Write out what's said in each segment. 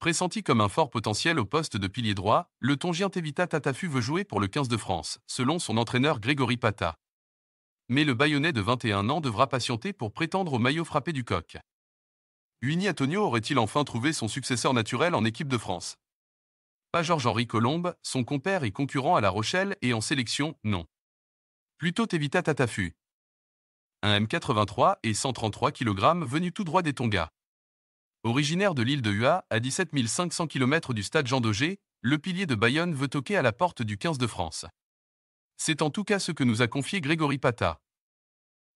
Pressenti comme un fort potentiel au poste de pilier droit, le Tongien Tevita Tatafu veut jouer pour le 15 de France, selon son entraîneur Grégory Pata. Mais le baïonnet de 21 ans devra patienter pour prétendre au maillot frappé du coq. Uni Antonio aurait-il enfin trouvé son successeur naturel en équipe de France Pas Georges-Henri Colombe, son compère et concurrent à La Rochelle et en sélection, non. Plutôt Tevita Tatafu. Un M83 et 133 kg venu tout droit des Tonga. Originaire de l'île de Hua, à 17 500 km du stade Jean Daugé, le pilier de Bayonne veut toquer à la porte du 15 de France. C'est en tout cas ce que nous a confié Grégory Pata.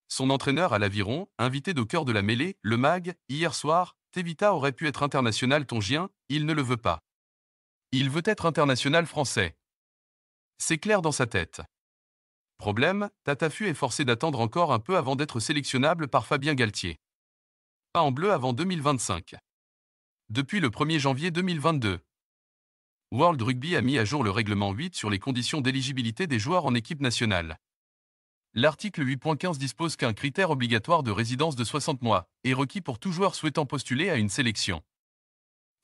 Son entraîneur à l'aviron, invité au cœur de la mêlée, le MAG, hier soir, Tevita aurait pu être international tongien, il ne le veut pas. Il veut être international français. C'est clair dans sa tête. Problème, Tatafu est forcé d'attendre encore un peu avant d'être sélectionnable par Fabien Galtier pas en bleu avant 2025. Depuis le 1er janvier 2022, World Rugby a mis à jour le règlement 8 sur les conditions d'éligibilité des joueurs en équipe nationale. L'article 8.15 dispose qu'un critère obligatoire de résidence de 60 mois est requis pour tout joueur souhaitant postuler à une sélection.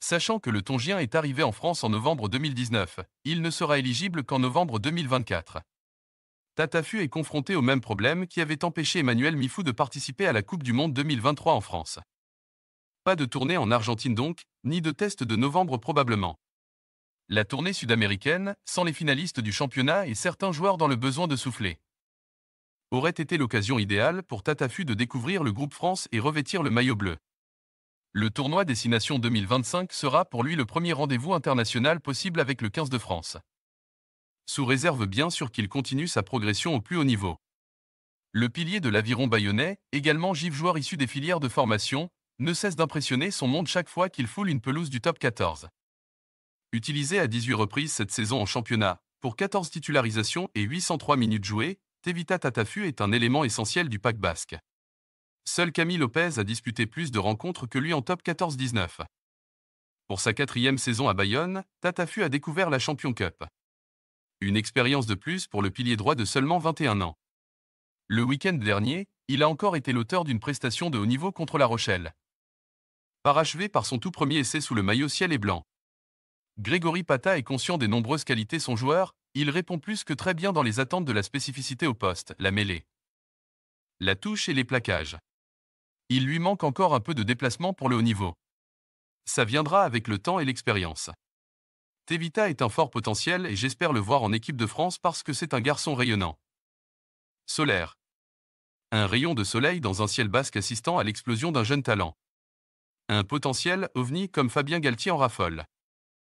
Sachant que le Tongien est arrivé en France en novembre 2019, il ne sera éligible qu'en novembre 2024. Tatafu est confronté au même problème qui avait empêché Emmanuel Mifou de participer à la Coupe du Monde 2023 en France. Pas de tournée en Argentine donc, ni de test de novembre probablement. La tournée sud-américaine, sans les finalistes du championnat et certains joueurs dans le besoin de souffler. Aurait été l'occasion idéale pour Tatafu de découvrir le groupe France et revêtir le maillot bleu. Le tournoi Destination 2025 sera pour lui le premier rendez-vous international possible avec le 15 de France sous réserve bien sûr qu'il continue sa progression au plus haut niveau. Le pilier de l'aviron bayonnais, également gif joueur issu des filières de formation, ne cesse d'impressionner son monde chaque fois qu'il foule une pelouse du top 14. Utilisé à 18 reprises cette saison en championnat, pour 14 titularisations et 803 minutes jouées, Tevita Tatafu est un élément essentiel du pack basque. Seul Camille Lopez a disputé plus de rencontres que lui en top 14-19. Pour sa quatrième saison à Bayonne, Tatafu a découvert la Champion Cup une expérience de plus pour le pilier droit de seulement 21 ans. Le week-end dernier, il a encore été l'auteur d'une prestation de haut niveau contre La Rochelle. Parachevé par son tout premier essai sous le maillot ciel et blanc. Grégory Pata est conscient des nombreuses qualités son joueur, il répond plus que très bien dans les attentes de la spécificité au poste, la mêlée. La touche et les plaquages. Il lui manque encore un peu de déplacement pour le haut niveau. Ça viendra avec le temps et l'expérience. Tevita est un fort potentiel et j'espère le voir en équipe de France parce que c'est un garçon rayonnant. Solaire. Un rayon de soleil dans un ciel basque assistant à l'explosion d'un jeune talent. Un potentiel ovni comme Fabien Galtier en raffole.